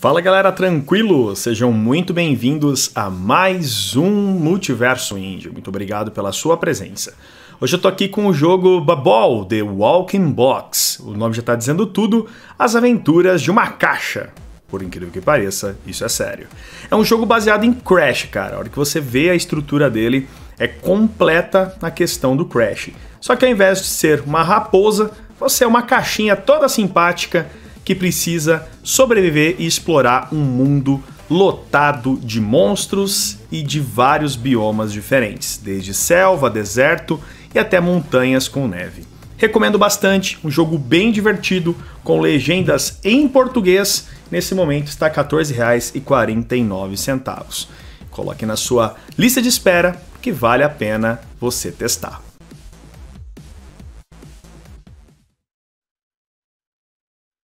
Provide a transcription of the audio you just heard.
Fala galera, tranquilo? Sejam muito bem-vindos a mais um Multiverso Indie. Muito obrigado pela sua presença. Hoje eu tô aqui com o jogo Babol The Walking Box. O nome já tá dizendo tudo, as aventuras de uma caixa. Por incrível que pareça, isso é sério. É um jogo baseado em Crash, cara. A hora que você vê a estrutura dele, é completa na questão do Crash. Só que ao invés de ser uma raposa, você é uma caixinha toda simpática que precisa sobreviver e explorar um mundo lotado de monstros e de vários biomas diferentes, desde selva, deserto e até montanhas com neve. Recomendo bastante, um jogo bem divertido, com legendas em português. Nesse momento está R$ 14,49. Coloque na sua lista de espera, que vale a pena você testar.